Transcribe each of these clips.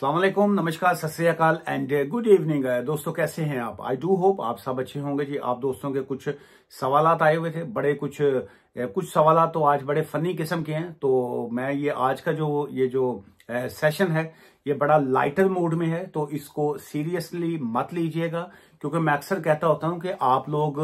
सलामकुम नमस्कार सत एंड गुड इवनिंग दोस्तों कैसे हैं आप आई डू होप आप सब अच्छे होंगे जी आप दोस्तों के कुछ सवाल आए हुए थे बड़े कुछ uh, कुछ सवाल तो आज बड़े फनी किस्म के हैं तो मैं ये आज का जो ये जो सेशन uh, है ये बड़ा लाइटर मूड में है तो इसको सीरियसली मत लीजिएगा क्योंकि मैं अक्सर कहता होता हूं कि आप लोग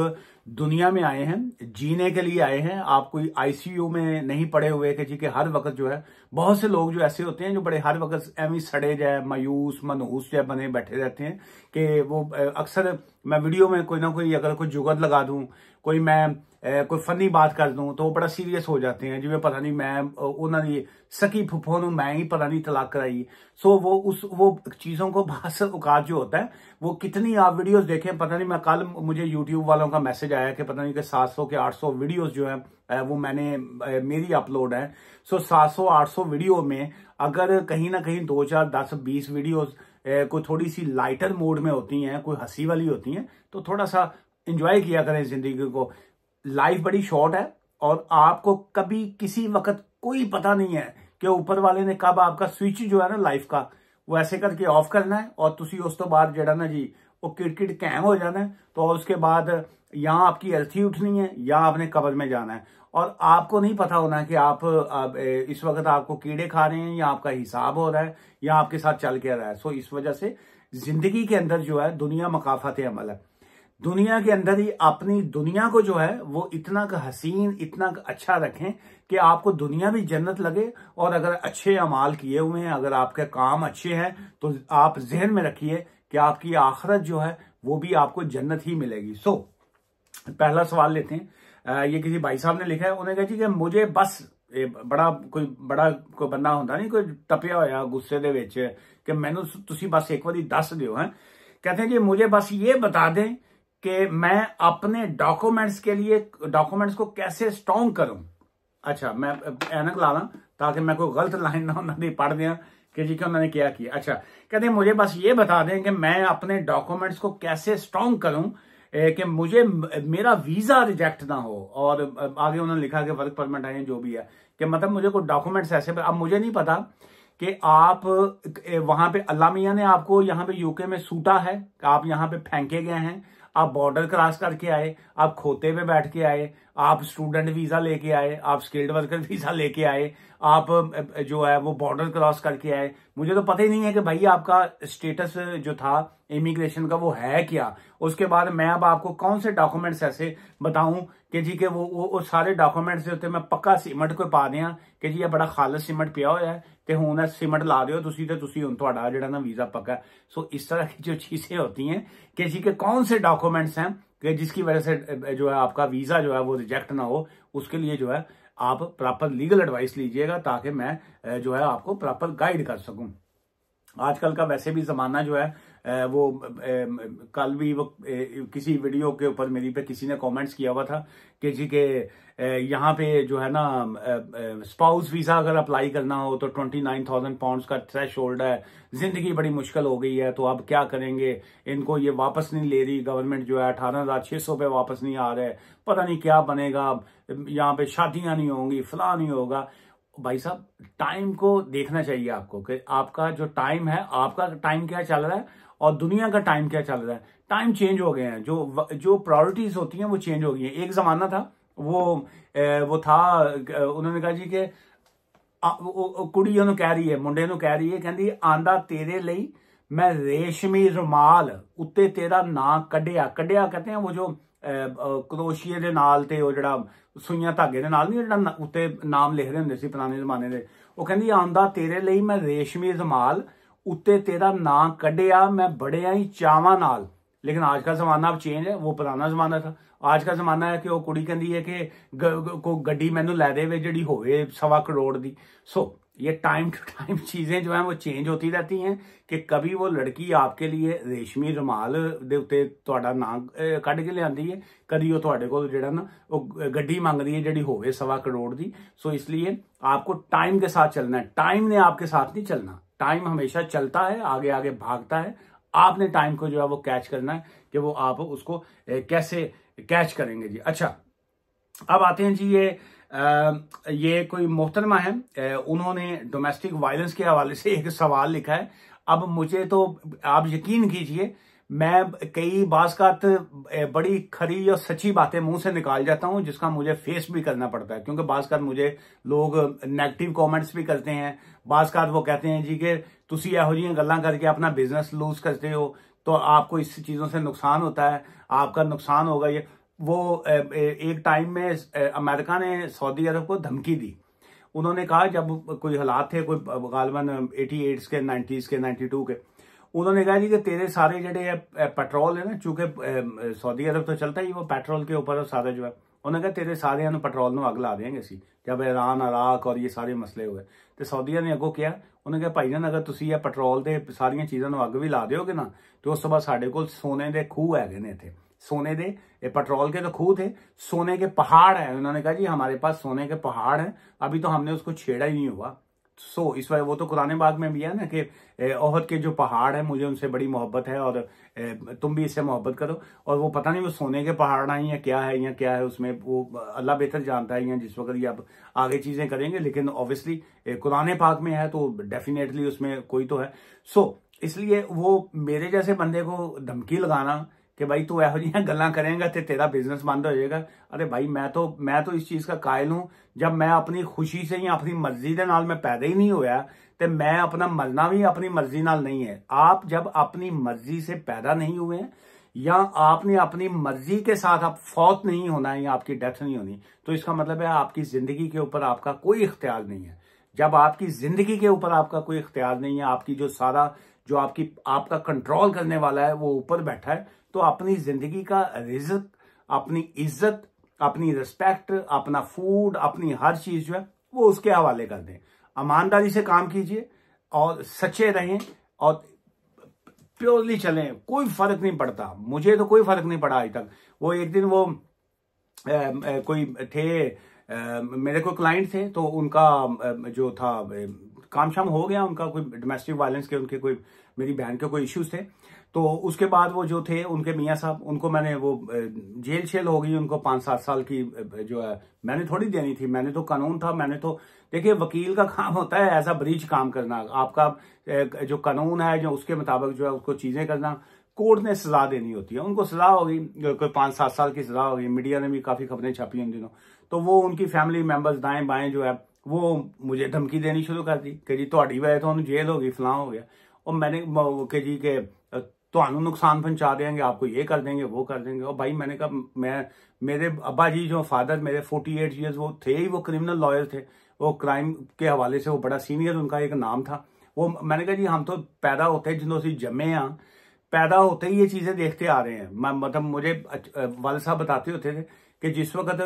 दुनिया में आए हैं जीने के लिए आए हैं आप कोई आईसीयू में नहीं पड़े हुए कि जी के हर वक्त जो है बहुत से लोग जो ऐसे होते हैं जो बड़े हर वक्त एवं सड़े जाए मायूस मनहूस जो बने बैठे रहते हैं कि वो अक्सर मैं वीडियो में कोई ना कोई अगर कोई जुगत लगा दूं कोई मैं कोई फनी बात कर दूं तो वो बड़ा सीरियस हो जाते हैं जिमें पता नहीं मैं उन्होंने सकी फुफो न मैं ही पता नहीं तलाक कराई सो वो उस वो चीज़ों को बासर उकार जो होता है वो कितनी आप वीडियोस देखें पता नहीं मैं कल मुझे यूट्यूब वालों का मैसेज आया कि पता नहीं कि 700 के 800 वीडियोस जो है वो मैंने मेरी अपलोड है सो 700 800 वीडियो में अगर कहीं ना कहीं दो चार दस बीस वीडियोज कोई थोड़ी सी लाइटर मोड में होती हैं कोई हंसी वाली होती हैं तो थोड़ा सा इंजॉय किया करें जिंदगी को लाइफ बड़ी शॉर्ट है और आपको कभी किसी वक्त कोई पता नहीं है कि ऊपर वाले ने कब आपका स्विच जो है ना लाइफ का वो ऐसे करके ऑफ करना है और तुम उस तो बाद जरा ना जी वो किरकिट कैम हो जाना है तो उसके बाद यहाँ आपकी अर्थी उठनी है या आपने कब्र में जाना है और आपको नहीं पता होना कि आप, इस वक्त आपको कीड़े खा रहे हैं या आपका हिसाब हो रहा है या आपके साथ चल के रहा है सो इस वजह से जिंदगी के अंदर जो है दुनिया मकाफत अमल है दुनिया के अंदर ही अपनी दुनिया को जो है वो इतना का हसीन इतना का अच्छा रखें कि आपको दुनिया भी जन्नत लगे और अगर अच्छे अमाल किए हुए हैं अगर आपके काम अच्छे हैं तो आप जहन में रखिए कि आपकी आखरत जो है वो भी आपको जन्नत ही मिलेगी सो so, पहला सवाल लेते हैं ये किसी भाई साहब ने लिखा है उन्हें कहा जी कि मुझे बस बड़ा कोई बड़ा कोई बंदा ਹੁੰਦਾ नहीं कोई टपया ਹੋਇਆ गुस्से के ਵਿੱਚ ਕਿ ਮੈਨੂੰ बस एक बार दस दौ है कहते हैं जी मुझे बस ये बता दें कि मैं अपने डॉक्यूमेंट्स के लिए डॉक्यूमेंट्स को कैसे स्ट्रोंग करूं अच्छा मैं एनक ला ਲਾਂ ताकि मैं कोई गलत लाइन ना उन्होंने पढ़ ਦੀ कि जी का मैंने क्या किया अच्छा कहते मुझे बस ये बता दें कि मैं अपने डॉक्यूमेंट्स को कैसे स्ट्रॉन्ग करूं कि मुझे मेरा वीजा रिजेक्ट ना हो और आगे उन्होंने लिखा कि वर्क परमिट आए जो भी है कि मतलब मुझे कोई डॉक्यूमेंट्स ऐसे अब मुझे नहीं पता कि आप वहां पे अल्लाह मियाँ ने आपको यहाँ पे यूके में सूटा है आप यहाँ पे फेंके गए हैं आप बॉर्डर क्रॉस करके आए आप खोते पे बैठ के आए आप स्टूडेंट वीजा लेके आए आप स्किल्ड वर्कर वीजा लेके आए आप जो है वो बॉर्डर क्रॉस करके आए मुझे तो पता ही नहीं है कि भाई आपका स्टेटस जो था इमिग्रेशन का वो है क्या उसके बाद मैं अब आपको कौन से डॉक्यूमेंट्स ऐसे बताऊं कि जी के वो वो, वो सारे डॉक्यूमेंट ਉੱਤੇ ਮੈਂ मैं पक्का सीमेंट ਪਾ पा दें कि जी ਬੜਾ बड़ा खालस सीमेंट पिया हो हूं सीमेंट ला ਸੀਮਟ ਲਾ ਦਿਓ ਤੁਸੀਂ ਤੇ ਤੁਸੀਂ ਹੁਣ पक्का की जो चीजें होती हैं कि जी के कौन से डॉक्यूमेंट्स हैं कि जिसकी वजह से जो है आपका वीजा जो है वो रिजेक्ट ना हो उसके लिए जो है आप प्रॉपर लीगल एडवाइस लीजिएगा ताकि मैं जो है आपको प्रॉपर गाइड कर सकूं आजकल का वैसे भी जमाना जो है वो कल भी वो किसी वीडियो के ऊपर मेरी पे किसी ने कमेंट्स किया हुआ था कि जी के यहाँ पे जो है ना स्पाउस वीज़ा अगर अप्लाई करना हो तो ट्वेंटी नाइन थाउजेंड पाउंड का थ्रेश होल्ड है ज़िंदगी बड़ी मुश्किल हो गई है तो अब क्या करेंगे इनको ये वापस नहीं ले रही गवर्नमेंट जो है अठारह हज़ार छः सौ पे वापस नहीं आ रहे पता नहीं क्या बनेगा यहाँ पे शादियां नहीं होंगी फला नहीं होगा भाई साहब टाइम को देखना चाहिए आपको कि आपका जो टाइम है आपका टाइम क्या चल रहा है और दुनिया का टाइम क्या चल रहा है टाइम चेंज हो गए हैं जो जो प्रायोरिटीज होती हैं वो चेंज हो गई हैं एक जमाना था वो वो था उन्होंने कहा जी के कुड़ी उन्होंने कह रही है मुंडे कह रही है कहती आंदा तेरे लिए मैं रेशमी रुमाल उत्ते तेरा ना कढ़िया कढ़िया कहते हैं वो जो ਕਰੋਸ਼ੀਏ ਦੇ ਨਾਲ ਸੂਈਆਂ ਧਾਗੇ ਦੇ ਨਾਲ ਨਹੀਂ ਜਿਹੜਾ ਉੱਤੇ ਨਾਮ ਲਿਖਦੇ ਹੁੰਦੇ ਸੀ ਪੁਰਾਣੇ ਜ਼ਮਾਨੇ ਦੇ ਉਹ ਕਹਿੰਦੀ ਆਂਦਾ ਤੇਰੇ ਲਈ ਮੈਂ ਰੇਸ਼ਮੀ ਜ਼ਮਾਲ ਉੱਤੇ ਤੇਰਾ ਨਾਮ ਕੱਢਿਆ ਮੈਂ ਬੜਿਆਂ ਹੀ ਚਾਵਾਂ ਨਾਲ ਲੇਕਿਨ ਅੱਜ ਦਾ ਜ਼ਮਾਨਾ ਅਬ ਚੇਂਜ ਹੈ ਉਹ ਪੁਰਾਣਾ ਜ਼ਮਾਨਾ ਸੀ ਅੱਜ ਦਾ ਜ਼ਮਾਨਾ ਹੈ ਕਿ ਉਹ ਕੁੜੀ ਕਹਿੰਦੀ ਹੈ ਕਿ ਕੋ ਗੱਡੀ ਮੈਨੂੰ ਲੈ ਦੇਵੇ ਜਿਹੜੀ ਹੋਵੇ ਸਵਾ ਕਰੋੜ ਦੀ ਸੋ ये टाइम टू टाइम चीज़ें जो हैं वो चेंज होती रहती हैं कि कभी वो लड़की आपके लिए रेशमी रुमाल ਦੇ ਉੱਤੇ ਤੁਹਾਡਾ के ਕੱਢ कभी वो ਹੈ ਕਦੀ ਉਹ ਤੁਹਾਡੇ ਕੋਲ ਜਿਹੜਾ ਨਾ ਉਹ ਗੱਡੀ ਮੰਗਦੀ ਹੈ ਜਿਹੜੀ ਹੋਵੇ ਸਵਾ ਕਰੋੜ ਦੀ ਸੋ ਇਸ ਲਈ ਆਪਕੋ ਟਾਈਮ ਕੇ ਸਾਥ ਚੱਲਣਾ ਹੈ ਟਾਈਮ ਨੇ ਆਪਕੇ टाइम हमेशा चलता है आगे आगे भागता है आपने टाइम को जो है वो कैच करना है कि वो आप उसको कैसे कैच करेंगे जी अच्छा अब आते हैं जी ये ये कोई मोहतरमा है उन्होंने डोमेस्टिक वायलेंस के हवाले से एक सवाल लिखा है अब मुझे तो आप यकीन कीजिए मैं कई बात बड़ी खरी और सच्ची बातें मुंह से निकाल जाता हूं जिसका मुझे फेस भी करना पड़ता है क्योंकि बात मुझे लोग नेगेटिव कमेंट्स भी करते हैं बात वो कहते हैं जी के तुम यहो जी गल् करके अपना बिजनेस लूज करते हो तो आपको इस चीज़ों से नुकसान होता है आपका नुकसान होगा ये वो एक टाइम में अमेरिका ने सऊदी अरब को धमकी दी उन्होंने कहा जब कोई हालात थे कोई गालबन 88 के 90s के 92 के उन्होंने कहा जी कि तेरे सारे जड़े पेट्रोल है ना चूंकि सऊदी अरब तो चलता ही वो पेट्रोल के ऊपर सारा जो है ਉਹਨਾਂ ਕਹਿੰਦੇ ਤੇਰੇ ਸਾਰਿਆਂ ਨੂੰ ਪੈਟਰੋਲ ਨੂੰ ਅੱਗ ਲਾ ਦੇਾਂਗੇ ਅਸੀਂ ਜਦ ਇਰਾਨ ਇਰਾਕ ਔਰ ਇਹ ਸਾਰੇ ਮਸਲੇ ਹੋਏ ਤੇ ਸਾਊਦੀਆ ਨੇ ਅੱਗੋਂ ਕਿਹਾ ਉਹਨਾਂ ਕਹਿੰਦੇ ਭਾਈ ਜਾਨ ਅਗਰ ਤੁਸੀਂ ਇਹ ਪੈਟਰੋਲ ਦੇ ਸਾਰੀਆਂ ਚੀਜ਼ਾਂ ਨੂੰ ਅੱਗ ਵੀ ਲਾ ਦਿਓਗੇ ਨਾ ਤੇ ਉਸ ਤੋਂ ਬਾਅਦ ਸਾਡੇ ਕੋਲ ਸੋਨੇ ਦੇ ਖੂਹ ਹੈਗੇ ਨੇ ਇੱਥੇ सोने दे ये पेट्रोल के तो खूद है सोने के पहाड़ है उन्होंने कहा जी हमारे पास सोने के पहाड़ हैं अभी तो हमने उसको छेड़ा ही नहीं हुआ सो so, इस वजह वो तो कुरान बाग में भी है ना कि ओहद के जो पहाड़ है मुझे उनसे बड़ी मोहब्बत है और तुम भी इससे मोहब्बत करो और वो पता नहीं वो सोने के पहाड़ हैं या क्या है या क्या है उसमें वो अल्लाह बेहतर जानता है या जिस वक्त ये आप आगे चीज़ें करेंगे लेकिन ऑब्वियसली कुरान पाक में है तो डेफिनेटली उसमें कोई तो है सो so, इसलिए वो मेरे जैसे बंदे को धमकी लगाना कि भाई तू यह गल् करेंगे तो तेरा बिजनेस बंद हो जाएगा अरे भाई मैं तो मैं तो इस चीज़ का कायल हूं जब मैं अपनी खुशी से या अपनी मर्जी के नाल मैं पैदा ही नहीं होया तो मैं अपना मरना भी अपनी मर्जी नाल नहीं है आप जब अपनी मर्जी से पैदा नहीं हुए हैं या आपने अपनी मर्जी के साथ आप फौत नहीं होना है या आपकी डेथ नहीं होनी तो इसका मतलब है आपकी जिंदगी के ऊपर आपका कोई इख्तियार नहीं है जब आपकी जिंदगी के ऊपर आपका कोई इख्तियार नहीं है आपकी जो सारा जो आपकी आपका कंट्रोल करने वाला है वो ऊपर बैठा है तो अपनी जिंदगी का रिजक अपनी इज्जत अपनी रिस्पेक्ट अपना फूड अपनी हर चीज जो है वो उसके हवाले कर दें ईमानदारी से काम कीजिए और सच्चे रहें और प्योरली चलें कोई फर्क नहीं पड़ता मुझे तो कोई फर्क नहीं पड़ा अभी तक वो एक दिन वो ए, ए, कोई थे ए, मेरे कोई क्लाइंट थे तो उनका जो था काम शाम हो गया उनका कोई डोमेस्टिक वायलेंस के उनके कोई मेरी बहन के कोई इश्यूज थे तो उसके बाद वो जो थे उनके मियाँ साहब उनको मैंने वो जेल शेल हो गई उनको पाँच सात साल की जो है मैंने थोड़ी देनी थी मैंने तो कानून था मैंने तो देखिए वकील का काम होता है ऐसा ब्रीच काम करना आपका जो कानून है जो उसके मुताबिक जो है उसको चीज़ें करना कोर्ट ने सजा देनी होती है उनको सजा होगी कोई पाँच सात साल की सजा होगी मीडिया ने भी काफ़ी खबरें छापी उन दिनों तो वो उनकी फैमिली मेम्बर्स दाएँ बाएं जो है वो मुझे धमकी देनी शुरू कर दी कि जी थोड़ी वजह तो उन्होंने जेल हो गई फलां हो गया और मैंने कि जी के तो अनु नुकसान पहुंचा देंगे आपको ये कर देंगे वो कर देंगे और भाई मैंने कहा मैं मेरे अब्बा जी जो फादर मेरे फोर्टी एट ईयर्स वो थे ही वो क्रिमिनल लॉयर थे वो क्राइम के हवाले से वो बड़ा सीनियर उनका एक नाम था वो मैंने कहा जी हम तो पैदा होते हैं जिनों से जमे हैं पैदा होते ही ये चीज़ें देखते आ रहे हैं मैं मतलब मुझे वाल साहब बताते होते थे कि जिस वक्त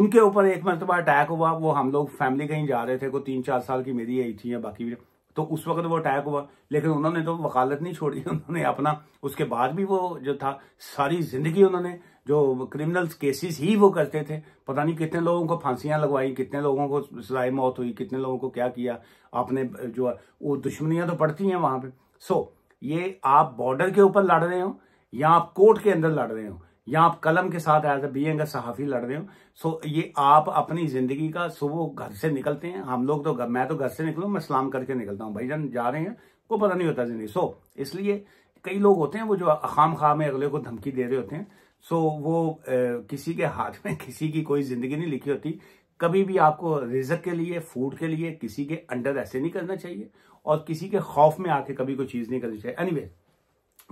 उनके ऊपर एक मरतबा अटैक हुआ वो हम लोग फैमिली कहीं जा रहे थे को तीन चार साल की मेरी एज थी या बाकी भी तो उस वक्त वो अटैक हुआ लेकिन उन्होंने तो वकालत नहीं छोड़ी उन्होंने अपना उसके बाद भी वो जो था सारी जिंदगी उन्होंने जो क्रिमिनल केसेस ही वो करते थे पता नहीं कितने लोगों को फांसियां लगवाई कितने लोगों को सलाह मौत हुई कितने लोगों को क्या किया आपने जो वो दुश्मनियां तो पड़ती हैं वहां पे सो so, ये आप बॉर्डर के ऊपर लड़ रहे हो या आप कोर्ट के अंदर लड़ रहे हो या आप कलम के साथ एज ए एंगर सहाफ़ी लड़ रहे हो सो ये आप अपनी ज़िंदगी का सुबह घर से निकलते हैं हम लोग तो मैं तो घर से निकलूँ मैं सलाम करके निकलता हूँ भाई जान जा रहे हैं कोई पता नहीं होता ज़िंदगी सो इसलिए कई लोग होते हैं वो जो खाम खा में अगले को धमकी दे रहे होते हैं सो वो ए, किसी के हाथ में किसी की कोई ज़िंदगी नहीं लिखी होती कभी भी आपको रिजक के लिए फूड के लिए किसी के अंडर ऐसे नहीं करना चाहिए और किसी के खौफ में आके कभी कोई चीज़ नहीं करनी चाहिए एनी anyway,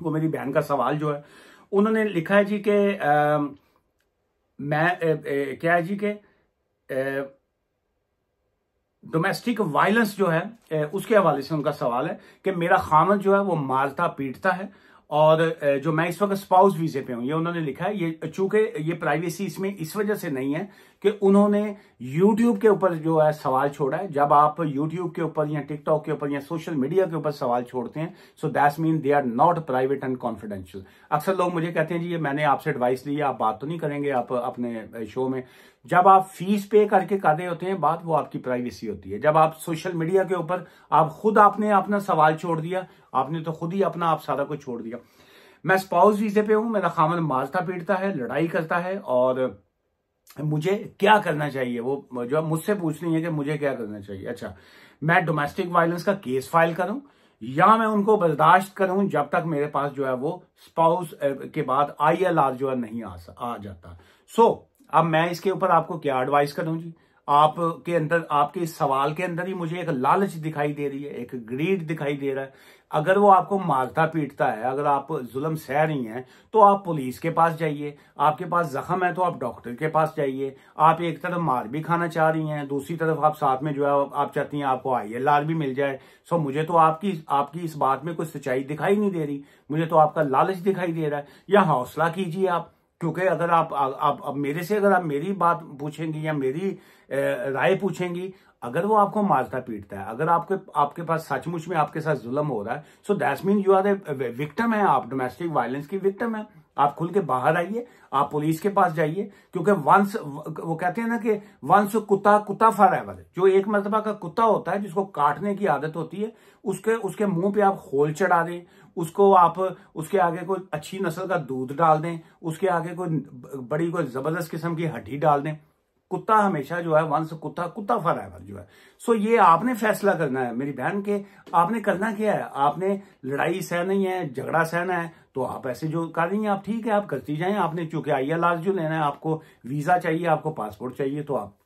वो मेरी बहन का सवाल जो है उन्होंने लिखा है जी के आ, मैं ए, ए, क्या है जी के डोमेस्टिक वायलेंस जो है ए, उसके हवाले से उनका सवाल है कि मेरा खामन जो है वो मारता पीटता है और जो मैं इस वक्त स्पाउस वीजे पे हूं ये उन्होंने लिखा है ये चूंकि ये प्राइवेसी इसमें इस वजह से नहीं है कि उन्होंने यूट्यूब के ऊपर जो है सवाल छोड़ा है जब आप यूट्यूब के ऊपर या टिकटॉक के ऊपर या सोशल मीडिया के ऊपर सवाल छोड़ते हैं so that mean they are not private and confidential अक्सर लोग मुझे कहते हैं जी ये मैंने आपसे एडवाइस ली है आप बात तो नहीं करेंगे आप अपने शो में जब आप फीस पे करके कर रहे होते हैं बात वो आपकी प्राइवेसी होती है जब आप सोशल मीडिया के ऊपर आप खुद आपने अपना सवाल छोड़ दिया आपने तो खुद ही अपना आप सारा कुछ छोड़ दिया मैं स्पाउस वीजे पे हूं मेरा खामन मारता पीटता है लड़ाई करता है और मुझे क्या करना चाहिए वो जो मुझसे पूछ रही है कि मुझे क्या करना चाहिए अच्छा मैं डोमेस्टिक वायलेंस का केस फाइल करूं या मैं उनको बर्दाश्त करूं जब तक मेरे पास जो है वो स्पाउस के बाद आईएलआर जो है नहीं आ, आ जाता सो so, अब मैं इसके ऊपर आपको क्या एडवाइस करूं जी आपके अंदर आपके इस सवाल के अंदर ही मुझे एक लालच दिखाई दे रही है एक ग्रीड दिखाई दे रहा है अगर वो आपको मारता पीटता है अगर आप जुल्म सह रही हैं तो आप पुलिस के पास जाइए आपके पास जख्म है तो आप डॉक्टर के पास जाइए आप एक तरफ मार भी खाना चाह रही हैं दूसरी तरफ आप साथ में जो है आप चाहती हैं आपको आई एल भी मिल जाए सो मुझे तो आपकी आपकी इस बात में कोई सच्चाई दिखाई नहीं दे रही मुझे तो आपका लालच दिखाई दे रहा है या हौसला कीजिए आप क्योंकि अगर आप आप अब मेरे से अगर आप मेरी बात पूछेंगी या मेरी राय पूछेंगी अगर वो आपको मारता पीटता है अगर आपके आपके पास सचमुच में आपके साथ जुलम हो रहा है so that mean you are a victim है आप डोमेस्टिक वायलेंस की विक्टम है आप खुल के बाहर आइए आप पुलिस के पास जाइए क्योंकि वंस वो कहते हैं ना कि वंस कुत्ता कुत्ता फॉर एवर जो एक मरतबा का कुत्ता होता है जिसको काटने की आदत होती है उसके उसके मुंह पे आप होल चढ़ा दें उसको आप उसके आगे कोई अच्छी नस्ल का दूध डाल दें उसके आगे कोई बड़ी कोई जबरदस्त किस्म की हड्डी डाल दें कुत्ता हमेशा जो है वंस कुत्ता कुत्ता फॉर एवर जो है सो ये आपने फैसला करना है मेरी बहन के आपने करना क्या है आपने लड़ाई सहनी है झगड़ा सहना है तो आप ऐसे जो कर रही हैं आप ठीक है आप करती जाए आपने चूंकि आई एल जो लेना है आपको वीजा चाहिए आपको पासपोर्ट चाहिए तो आप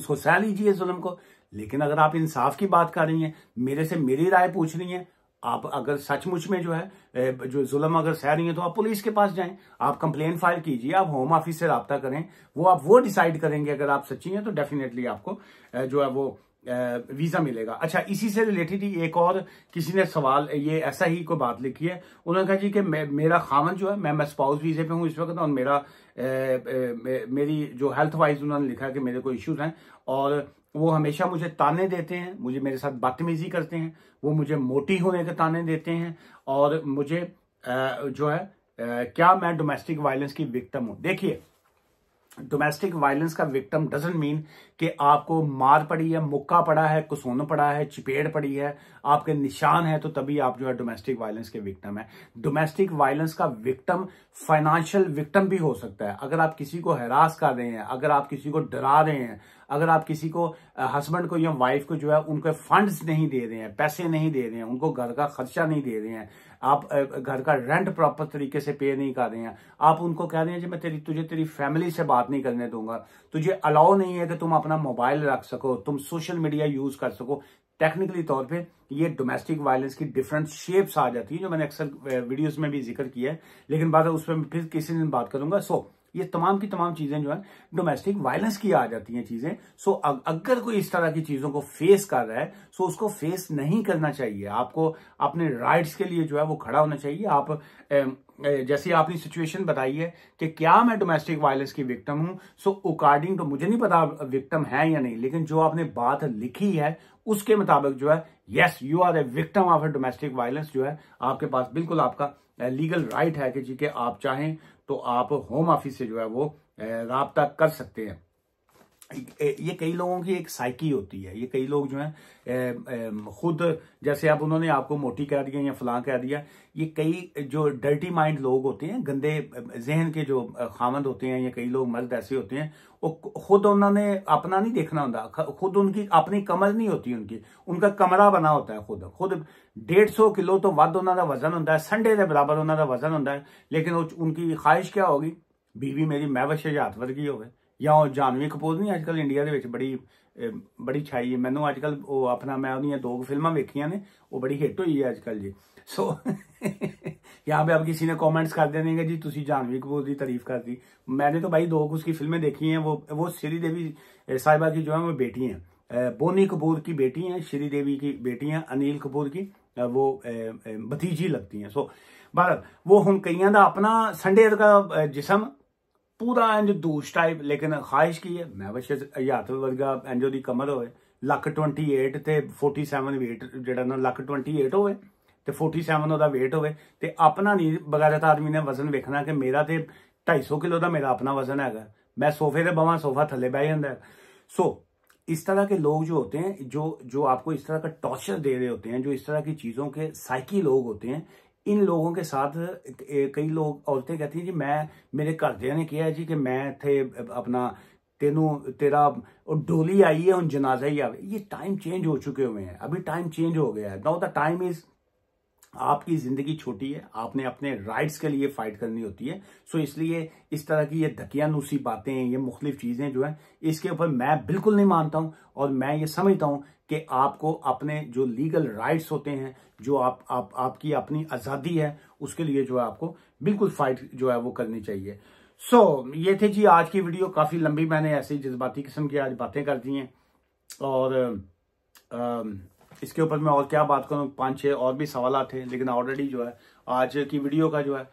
उसको सह लीजिए जुल्म को लेकिन अगर आप इंसाफ की बात कर रही हैं मेरे से मेरी राय पूछ रही हैं आप अगर सचमुच में जो है जो जुल्म अगर सह रही है तो आप पुलिस के पास जाएं आप कंप्लेन फाइल कीजिए आप होम ऑफिस से रबता करें वो आप वो डिसाइड करेंगे अगर आप सच्ची हैं तो डेफिनेटली आपको जो है वो वीजा मिलेगा अच्छा इसी से रिलेटेड ही एक और किसी ने सवाल ये ऐसा ही कोई बात लिखी है उन्होंने कहा जी कि मेरा खामन जो है मैं मैं स्पाउस वीजे पे हूँ इस वक्त और मेरा ए, ए, मेरी जो हेल्थ वाइज उन्होंने लिखा है कि मेरे को इश्यूज हैं और वो हमेशा मुझे ताने देते हैं मुझे मेरे साथ बदतमीजी करते हैं वो मुझे मोटी होने के ताने देते हैं और मुझे जो है क्या मैं डोमेस्टिक वायलेंस की विक्टम हूं देखिए डोमेस्टिक वायलेंस का विक्टम डजेंट मीन कि आपको मार पड़ी है मुक्का पड़ा है कुसोन पड़ा है चिपेड़ पड़ी है आपके निशान है तो तभी आप जो है डोमेस्टिक वायलेंस के विक्टम है डोमेस्टिक वायलेंस का विक्टम फाइनेंशियल विक्टम भी हो सकता है अगर आप किसी को हरास कर रहे हैं अगर आप किसी को डरा रहे हैं अगर आप किसी को हस्बैंड को या वाइफ को जो है उनको फंड्स नहीं दे रहे हैं पैसे नहीं दे रहे हैं उनको घर का खर्चा नहीं दे रहे हैं आप घर का रेंट प्रॉपर तरीके से पे नहीं कर रहे हैं आप उनको कह रहे हैं जी मैं तेरी तुझे तेरी फैमिली से बात नहीं करने दूंगा तुझे अलाउ नहीं है कि तुम अपना मोबाइल रख सको तुम सोशल मीडिया यूज कर सको टेक्निकली तौर पे ये डोमेस्टिक वायलेंस की डिफरेंट शेप्स आ जाती है जो मैंने अक्सर वीडियोस में भी जिक्र किया है लेकिन बात उसमें फिर किसी दिन बात करूंगा सो so, ये तमाम की तमाम चीजें जो है डोमेस्टिक वायलेंस की आ जाती हैं चीजें सो अगर कोई इस तरह की चीजों को फेस कर रहा है सो उसको फेस नहीं करना चाहिए आपको अपने राइट्स के लिए जो है वो खड़ा होना चाहिए आप ए, जैसे आपने सिचुएशन बताई है कि क्या मैं डोमेस्टिक वायलेंस की विक्टम हूं सो अकॉर्डिंग टू मुझे नहीं पता विक्टम है या नहीं लेकिन जो आपने बात लिखी है उसके मुताबिक जो है yes you are a victim of a domestic violence जो है आपके पास बिल्कुल आपका लीगल राइट right है कि जी के आप चाहें तो आप होम ऑफिस से जो है वो रबता कर सकते हैं ये कई लोगों की एक साइकी होती है ये कई लोग जो हैं खुद जैसे आप उन्होंने आपको मोटी कह दिया या फलां कह दिया ये कई जो डर्टी माइंड लोग होते हैं गंदे जहन के जो खामंद होते हैं या कई लोग मर्द ऐसे होते हैं वो खुद उन्होंने अपना नहीं देखना होता खुद उनकी अपनी कमर नहीं होती उनकी उनका कमरा बना होता है खुद खुद डेढ़ सौ किलो तो ਵੱਧ ਉਹਨਾਂ ਦਾ ਵਜ਼ਨ ਹੁੰਦਾ ਹੈ ਸੰਡੇ ਦੇ ਬਰਾਬਰ ਉਹਨਾਂ ਦਾ ਵਜ਼ਨ ਹੁੰਦਾ ਹੈ ਲੇਕਿਨ बीवी मेरी मैं वशे हाथ वर्गी होवे ਜਾਂ ਉਹ ਜਾਨਵੀ ਕਪੂਰ ਨਹੀਂ ਅੱਜਕੱਲ ਇੰਡੀਆ ਦੇ ਵਿੱਚ ਬੜੀ ਬੜੀ ਛਾਈ ਹੈ ਮੈਨੂੰ ਅੱਜਕੱਲ ਉਹ ਆਪਣਾ ਮੈਂ ਉਹਦੀਆਂ ਦੋ ਫਿਲਮਾਂ ਵੇਖੀਆਂ ਨੇ ਉਹ ਬੜੀ ਹਿੱਟ ਹੋਈ ਹੈ ਅੱਜਕੱਲ ਜੀ ਸੋ ਯਾਰ ਵੀ ਆਪ ਕਿਸੇ ਨੇ ਕਮੈਂਟਸ ਕਰ ਦੇਣਗੇ ਜੀ ਤੁਸੀਂ ਜਾਨਵੀ ਕਪੂਰ ਦੀ ਤਾਰੀਫ ਕਰਦੀ ਮੈਨੇ ਤਾਂ ਬਾਈ ਦੋ ਕੁਸ ਕੀ ਫਿਲਮਾਂ ਦੇਖੀਆਂ ਹੈ ਉਹ ਉਹ ਸ਼੍ਰੀ ਦੇਵੀ ਸਾਹਿਬਾ ਦੀ ਜੋ ਹੈ ਉਹ ਬੇਟੀਆਂ ਬੋਨੀ ਕਪੂਰ ਕੀ ਬੇਟੀਆਂ ਸ਼੍ਰੀ ਦੇਵੀ ਕੀ ਬੇਟੀਆਂ ਅਨਿਲ ਕਪੂਰ ਦੀ ਉਹ ਭਤੀਜੀ ਲੱਗਦੀ ਹੈ ਸੋ ਬਾਰ ਉਹ ਹੁਣ ਕਈਆਂ ਦਾ ਆਪਣਾ ਸੰਡੇ ਦਾ ਜਿਸਮ ਪੂਰਾ ਇੰਜ ਦੂਸ਼ ਟਾਈਪ ਲੇਕਿਨ ਖਾਇਸ਼ ਕੀ ਹੈ ਮੈਂ ਬਸ਼ ਹਜ਼ਾਰ ਵਰਗਾ ਐਨਜੋ ਦੀ ਕਮਰ ਹੋਵੇ ਲੱਖ 28 ਤੇ 47 ਵੇਟ ਜਿਹੜਾ ਨਾ ਲੱਖ 28 ਹੋਵੇ ਤੇ 47 ਉਹਦਾ ਵੇਟ ਹੋਵੇ ਤੇ ਆਪਣਾ ਨਹੀਂ ਬਗਾਰਤ ਆਦਮੀ ਨੇ ਵਜ਼ਨ ਵੇਖਣਾ ਕਿ ਮੇਰਾ ਤੇ 250 ਕਿਲੋ ਦਾ ਮੇਰਾ ਆਪਣਾ ਵਜ਼ਨ ਹੈਗਾ ਮੈਂ ਸੋਫੇ ਤੇ ਬਵਾਂ ਸੋਫਾ ਥੱਲੇ ਬਹਿ ਜਾਂਦਾ ਸੋ ਇਸ ਤਰ੍ਹਾਂ ਕੇ ਲੋਕ ਜੋ ਹੁੰਦੇ ਹਨ ਜੋ ਜੋ ਆਪਕੋ ਇਸ ਤਰ੍ਹਾਂ ਦਾ ਟੌਰਚਰ ਦੇ ਰਹੇ ਹੁੰਦੇ ਹਨ ਜੋ ਇਸ ਤਰ੍ਹਾਂ ਦੀ ਚੀਜ਼ੋਂ ਕੇ ਸਾਈਕੀ ਲੋਕ ਹੁੰਦੇ ਹਨ इन लोगों के साथ कई लोग औरतें कहती हैं जी मैं मेरे घरदियां ने किया जी कि मैं इतने अपना तेनों तेरा डोली आई है हूँ जनाजा ही आ ये टाइम चेंज हो चुके हुए हैं अभी टाइम चेंज हो गया है नाउ द टाइम इज़ आपकी जिंदगी छोटी है आपने अपने राइट्स के लिए फाइट करनी होती है सो इसलिए इस तरह की ये धकियानुसी बातें ये मुख्तलिफ चीज़ें जो हैं इसके ऊपर मैं बिल्कुल नहीं मानता हूँ और मैं ये समझता हूँ कि आपको अपने जो लीगल राइट्स होते हैं जो आप, आप आपकी अपनी आज़ादी है उसके लिए जो है आपको बिल्कुल फाइट जो है वो करनी चाहिए सो so, ये थे जी आज की वीडियो काफ़ी लंबी मैंने ऐसी जज्बाती किस्म की आज बातें कर दी हैं और आ, इसके ऊपर मैं और क्या बात करूँ पाँच छः और भी सवाल थे लेकिन ऑलरेडी जो है आज की वीडियो का जो है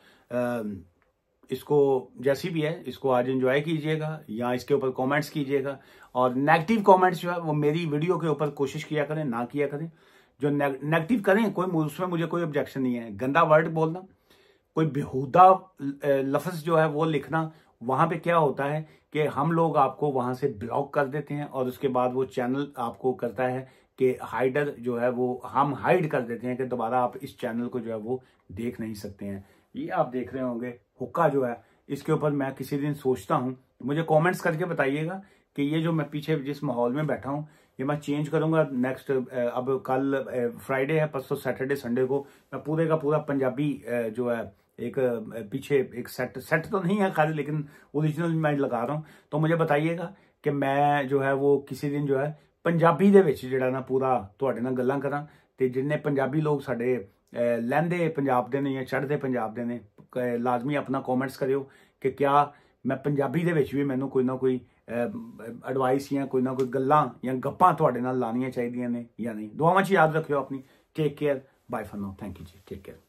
इसको जैसी भी है इसको आज इन्जॉय कीजिएगा या इसके ऊपर कमेंट्स कीजिएगा और नेगेटिव कमेंट्स जो है वो मेरी वीडियो के ऊपर कोशिश किया करें ना किया करें जो नेगेटिव करें कोई उसमें मुझे कोई ऑब्जेक्शन नहीं है गंदा वर्ड बोलना कोई बेहूदा लफ्ज जो है वो लिखना वहां पे क्या होता है कि हम लोग आपको वहां से ब्लॉक कर देते हैं और उसके बाद वो चैनल आपको करता है कि हाइडर जो है वो हम हाइड कर देते हैं कि दोबारा आप इस चैनल को जो है वो देख नहीं सकते हैं ये आप देख रहे होंगे हुक्का जो है इसके ऊपर मैं किसी दिन सोचता हूँ मुझे कॉमेंट्स करके बताइएगा कि ये जो मैं पीछे जिस माहौल में बैठा हूँ ये मैं चेंज करूंगा नेक्स्ट अब कल फ्राइडे है परसों सैटरडे संडे को मैं पूरे का पूरा पंजाबी जो है एक पीछे एक सेट सेट तो नहीं है खाली लेकिन ओरिजिनल मैं लगा रहा हूँ तो मुझे बताइएगा कि मैं जो है वो किसी दिन जो है ਪੰਜਾਬੀ ਦੇ ਵਿੱਚ ਜਿਹੜਾ ਨਾ ਪੂਰਾ ਤੁਹਾਡੇ ਨਾਲ ਗੱਲਾਂ ਕਰਾਂ ਤੇ ਜਿੰਨੇ ਪੰਜਾਬੀ ਲੋਕ ਸਾਡੇ ਲੈਂਦੇ ਪੰਜਾਬ ਦੇ ਨੇ ਜਾਂ ਛੱਡਦੇ ਪੰਜਾਬ ਦੇ ਨੇ ਲਾਜ਼ਮੀ ਆਪਣਾ ਕਮੈਂਟਸ ਕਰਿਓ ਕਿ ਕਿਆ ਮੈਂ ਪੰਜਾਬੀ ਦੇ ਵਿੱਚ ਵੀ ਮੈਨੂੰ ਕੋਈ ਨਾ ਕੋਈ ਐਡਵਾਈਸ ਜਾਂ ਕੋਈ ਨਾ ਕੋਈ ਗੱਲਾਂ ਜਾਂ ਗੱਪਾਂ ਤੁਹਾਡੇ ਨਾਲ ਲਾਣੀਆਂ ਚਾਹੀਦੀਆਂ ਨੇ ਜਾਂ ਨਹੀਂ ਦੁਆਵਾਂ 'ਚ ਯਾਦ ਰੱਖਿਓ ਆਪਣੀ take care bye for now thank you ਜੀ ਟੇਕ ਕੇਅਰ